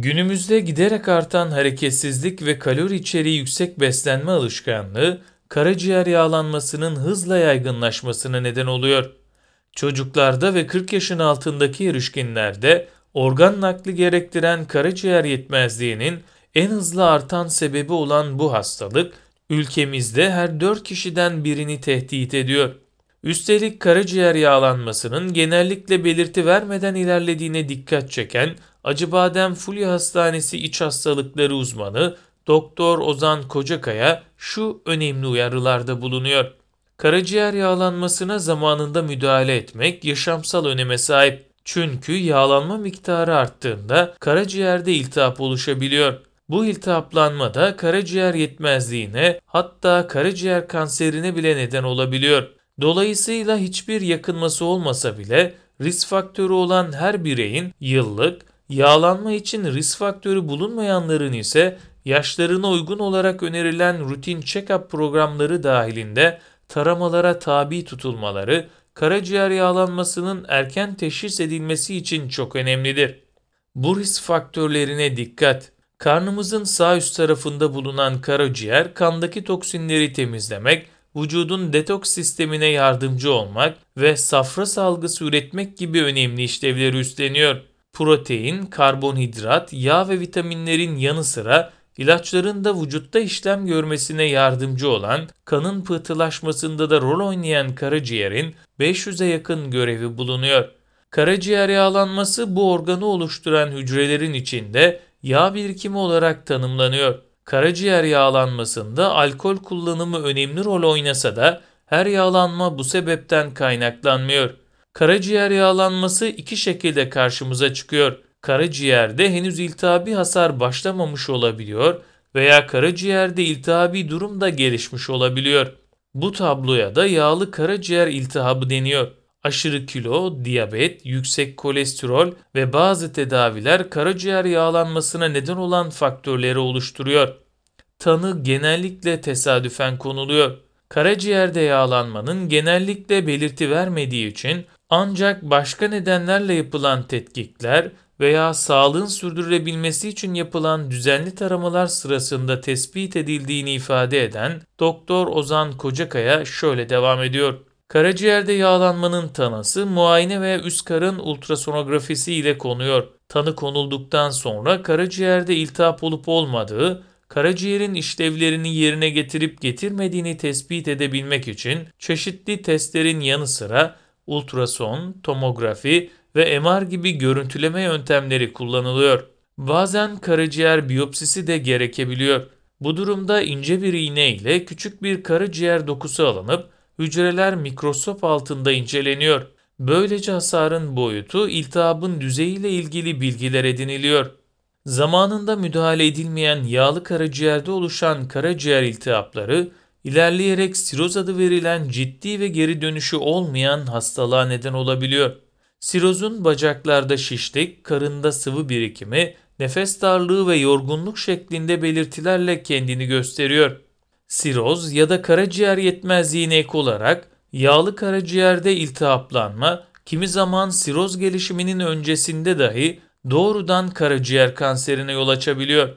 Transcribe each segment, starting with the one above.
Günümüzde giderek artan hareketsizlik ve kalori içeriği yüksek beslenme alışkanlığı karaciğer yağlanmasının hızla yaygınlaşmasına neden oluyor. Çocuklarda ve 40 yaşın altındaki erişkinlerde organ nakli gerektiren karaciğer yetmezliğinin en hızlı artan sebebi olan bu hastalık ülkemizde her 4 kişiden birini tehdit ediyor. Üstelik karaciğer yağlanmasının genellikle belirti vermeden ilerlediğine dikkat çeken Acıbadem Fulya Hastanesi İç Hastalıkları Uzmanı Doktor Ozan Kocakaya şu önemli uyarılarda bulunuyor. Karaciğer yağlanmasına zamanında müdahale etmek yaşamsal öneme sahip. Çünkü yağlanma miktarı arttığında karaciğerde iltihap oluşabiliyor. Bu iltihaplanma da karaciğer yetmezliğine hatta karaciğer kanserine bile neden olabiliyor. Dolayısıyla hiçbir yakınması olmasa bile risk faktörü olan her bireyin yıllık Yağlanma için risk faktörü bulunmayanların ise yaşlarına uygun olarak önerilen rutin check-up programları dahilinde taramalara tabi tutulmaları karaciğer yağlanmasının erken teşhis edilmesi için çok önemlidir. Bu risk faktörlerine dikkat. Karnımızın sağ üst tarafında bulunan karaciğer kandaki toksinleri temizlemek, vücudun detoks sistemine yardımcı olmak ve safra salgısı üretmek gibi önemli işlevleri üstleniyor protein, karbonhidrat, yağ ve vitaminlerin yanı sıra ilaçların da vücutta işlem görmesine yardımcı olan, kanın pıhtılaşmasında da rol oynayan karaciğerin 500'e yakın görevi bulunuyor. Karaciğer yağlanması bu organı oluşturan hücrelerin içinde yağ birikimi olarak tanımlanıyor. Karaciğer yağlanmasında alkol kullanımı önemli rol oynasa da her yağlanma bu sebepten kaynaklanmıyor. Karaciğer yağlanması iki şekilde karşımıza çıkıyor. Karaciğerde henüz iltihabi hasar başlamamış olabiliyor veya karaciğerde iltihabi durum da gelişmiş olabiliyor. Bu tabloya da yağlı karaciğer iltihabı deniyor. Aşırı kilo, diyabet, yüksek kolesterol ve bazı tedaviler karaciğer yağlanmasına neden olan faktörleri oluşturuyor. Tanı genellikle tesadüfen konuluyor. Karaciğerde yağlanmanın genellikle belirti vermediği için ancak başka nedenlerle yapılan tetkikler veya sağlığın sürdürülebilmesi için yapılan düzenli taramalar sırasında tespit edildiğini ifade eden Doktor Ozan Kocakaya şöyle devam ediyor. Karaciğerde yağlanmanın tanısı muayene ve üst karın ultrasonografisi ile konuyor. Tanı konulduktan sonra karaciğerde iltihap olup olmadığı, karaciğerin işlevlerini yerine getirip getirmediğini tespit edebilmek için çeşitli testlerin yanı sıra ultrason, tomografi ve MR gibi görüntüleme yöntemleri kullanılıyor. Bazen karaciğer biyopsisi de gerekebiliyor. Bu durumda ince bir iğne ile küçük bir karaciğer dokusu alınıp hücreler mikroskop altında inceleniyor. Böylece hasarın boyutu, iltihabın düzeyiyle ilgili bilgiler ediniliyor. Zamanında müdahale edilmeyen yağlı karaciğerde oluşan karaciğer iltihapları ilerleyerek siroz adı verilen ciddi ve geri dönüşü olmayan hastalığa neden olabiliyor. Sirozun bacaklarda şişlik, karında sıvı birikimi, nefes darlığı ve yorgunluk şeklinde belirtilerle kendini gösteriyor. Siroz ya da karaciğer yetmezliğine ek olarak yağlı karaciğerde iltihaplanma, kimi zaman siroz gelişiminin öncesinde dahi doğrudan karaciğer kanserine yol açabiliyor.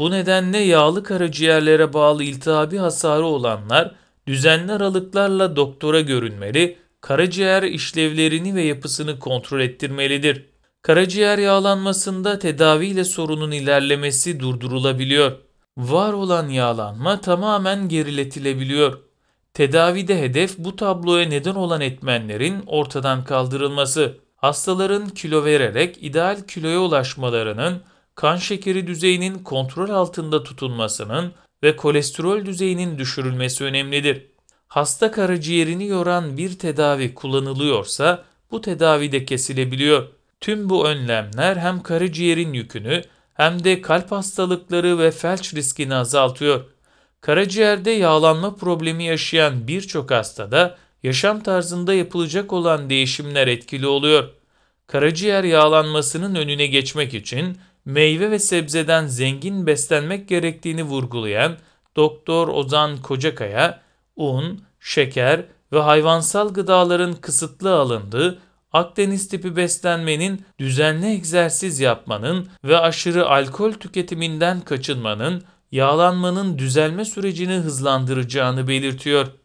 Bu nedenle yağlı karaciğerlere bağlı iltihabi hasarı olanlar düzenli aralıklarla doktora görünmeli, karaciğer işlevlerini ve yapısını kontrol ettirmelidir. Karaciğer yağlanmasında tedaviyle sorunun ilerlemesi durdurulabiliyor. Var olan yağlanma tamamen geriletilebiliyor. Tedavide hedef bu tabloya neden olan etmenlerin ortadan kaldırılması, hastaların kilo vererek ideal kiloya ulaşmalarının kan şekeri düzeyinin kontrol altında tutulmasının ve kolesterol düzeyinin düşürülmesi önemlidir. Hasta karaciğerini yoran bir tedavi kullanılıyorsa bu tedavi de kesilebiliyor. Tüm bu önlemler hem karaciğerin yükünü hem de kalp hastalıkları ve felç riskini azaltıyor. Karaciğerde yağlanma problemi yaşayan birçok hastada yaşam tarzında yapılacak olan değişimler etkili oluyor. Karaciğer yağlanmasının önüne geçmek için meyve ve sebzeden zengin beslenmek gerektiğini vurgulayan Doktor Ozan Kocakaya, un, şeker ve hayvansal gıdaların kısıtlı alındığı Akdeniz tipi beslenmenin, düzenli egzersiz yapmanın ve aşırı alkol tüketiminden kaçınmanın, yağlanmanın düzelme sürecini hızlandıracağını belirtiyor.